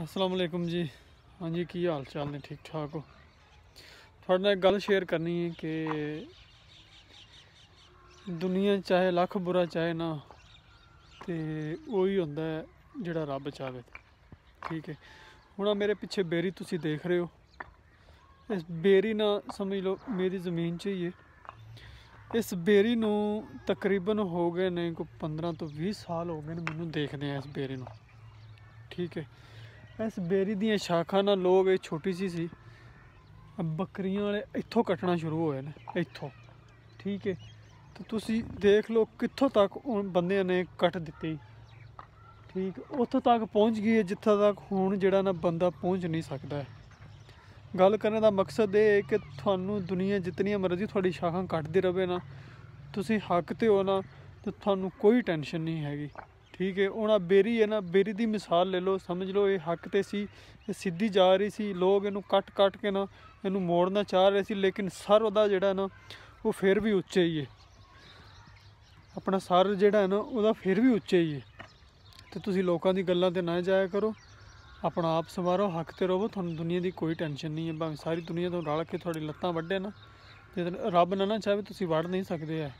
ਅਸਲਾਮ ਅਲੈਕੁਮ ਜੀ ਹਾਂਜੀ ਕੀ ਹਾਲ ਚਾਲ ਨੇ ਠੀਕ ਠਾਕ ਹੋ ਤੁਹਾਡੇ ਨਾਲ ਗੱਲ ਸ਼ੇਅਰ ਕਰਨੀ ਹੈ ਕਿ ਦੁਨੀਆ ਚਾਹੇ ਲੱਖ ਬੁਰਾ ਚਾਹੇ ਨਾ ਤੇ ਉਹੀ ਹੁੰਦਾ ਜਿਹੜਾ ਰੱਬ ਚਾਹੇ ਠੀਕ ਹੈ ਹੁਣ ਮੇਰੇ ਪਿੱਛੇ ਬੇਰੀ ਤੁਸੀਂ ਦੇਖ ਰਹੇ ਹੋ ਇਸ ਬੇਰੀ ਨਾ ਸਮਝ ਲਓ ਮੇਰੀ ਜ਼ਮੀਨ 'ਚ ਹੀ ਹੈ ਇਸ ਬੇਰੀ ਨੂੰ ਤਕਰੀਬਨ ਹੋ ਗਏ ਨੇ ਕੋ 15 ਤੋਂ 20 ਸਾਲ ਹੋ ਗਏ ਨੇ ਮੈਨੂੰ ਦੇਖਦੇ ਆ ਇਸ ਬੇਰੀ ਨੂੰ ਠੀਕ ਹੈ ਇਸ ਬੇਰੀ ਦੀਆਂ ਸ਼ਾਖਾਂ ਨਾਲ ਲੋਕ ਇਹ ਛੋਟੀ ਸੀ ਸੀ ਬੱਕਰੀਆਂ ਵਾਲੇ ਇੱਥੋਂ ਕੱਟਣਾ ਸ਼ੁਰੂ ਹੋਏ ਨੇ ਇੱਥੋਂ ਠੀਕ ਹੈ ਤੇ ਤੁਸੀਂ ਦੇਖ ਲਓ ਕਿੱਥੋਂ ਤੱਕ ਉਹ ਬੰਦਿਆਂ ਨੇ ਕੱਟ ਦਿੱਤੀ ਠੀਕ ਉੱਥੋਂ ਤੱਕ ਪਹੁੰਚ ਗਈ ਹੈ ਜਿੱਥੇ ਤੱਕ ਹੁਣ ਜਿਹੜਾ ਨਾ ਬੰਦਾ ਪਹੁੰਚ ਨਹੀਂ ਸਕਦਾ ਗੱਲ ਕਰਨ ਦਾ ਮਕਸਦ ਇਹ ਹੈ ਕਿ ਤੁਹਾਨੂੰ ਦੁਨੀਆ ਜਿੰਨੀਆਂ ਮਰਜ਼ੀ ਤੁਹਾਡੀ ਸ਼ਾਖਾਂ ਕੱਟਦੀ ਰਵੇ ਨਾ ਤੁਸੀਂ ਹੱਕ ਤੇ ਹੋ ਨਾ ਤੇ ਤੁਹਾਨੂੰ ਕੋਈ ਟੈਨਸ਼ਨ ਨਹੀਂ ਹੈਗੀ ਠੀਕ ਹੈ ਉਹਨਾ ਬੇਰੀ ਹੈ ਨਾ ਬੇਰੀ ਦੀ ਮਿਸਾਲ ਲੈ ਲਓ ਸਮਝ ਲਓ ਇਹ ਹੱਕ ਤੇ ਸੀ ਇਹ ਸਿੱਧੀ ਜਾ ਰਹੀ ਸੀ ਲੋਕ ਇਹਨੂੰ ਕੱਟ ਕੱਟ ਕੇ ਨਾ ਇਹਨੂੰ ਮੋੜਨਾ ਚਾਹ ਰਹੇ ਸੀ ਲੇਕਿਨ ਸਰ ਉਹਦਾ ਜਿਹੜਾ ਨਾ ਉਹ ਫਿਰ ਵੀ ਉੱਚਾ ਹੀ ਹੈ ਆਪਣਾ ਸਰ ਜਿਹੜਾ ਨਾ ਉਹਦਾ ਫਿਰ ਵੀ ਉੱਚਾ ਹੀ ਹੈ ਤੇ ਤੁਸੀਂ ਲੋਕਾਂ ਦੀ ਗੱਲਾਂ ਤੇ ਨਾ ਜਾਇਆ ਕਰੋ ਆਪਣਾ ਆਪ ਸਵਾਰੋ ਹੱਕ ਤੇ ਰਹੋ ਤੁਹਾਨੂੰ ਦੁਨੀਆ ਦੀ ਕੋਈ ਟੈਨਸ਼ਨ ਨਹੀਂ ਹੈ ਭਾਵੇਂ ਸਾਰੀ ਦੁਨੀਆ ਤੋਂ ਰਲ ਕੇ ਤੁਹਾਡੀ ਲੱਤਾਂ ਵੱਢੇ ਨਾ ਜੇ ਰੱਬ ਨਾ ਨਾ ਚਾਹੇ ਤੁਸੀਂ ਵੜ ਨਹੀਂ ਸਕਦੇ ਆ